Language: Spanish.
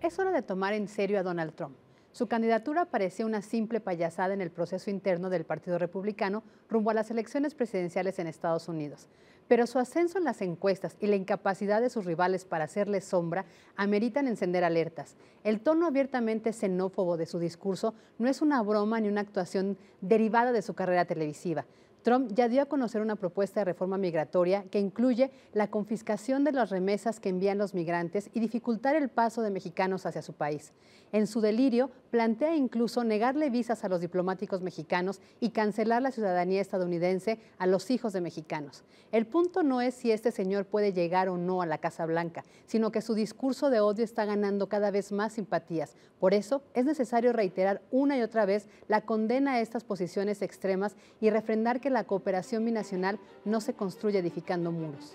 Es hora de tomar en serio a Donald Trump. Su candidatura parecía una simple payasada en el proceso interno del Partido Republicano rumbo a las elecciones presidenciales en Estados Unidos pero su ascenso en las encuestas y la incapacidad de sus rivales para hacerle sombra ameritan encender alertas. El tono abiertamente xenófobo de su discurso no es una broma ni una actuación derivada de su carrera televisiva. Trump ya dio a conocer una propuesta de reforma migratoria que incluye la confiscación de las remesas que envían los migrantes y dificultar el paso de mexicanos hacia su país. En su delirio, plantea incluso negarle visas a los diplomáticos mexicanos y cancelar la ciudadanía estadounidense a los hijos de mexicanos punto no es si este señor puede llegar o no a la Casa Blanca, sino que su discurso de odio está ganando cada vez más simpatías. Por eso es necesario reiterar una y otra vez la condena a estas posiciones extremas y refrendar que la cooperación binacional no se construye edificando muros.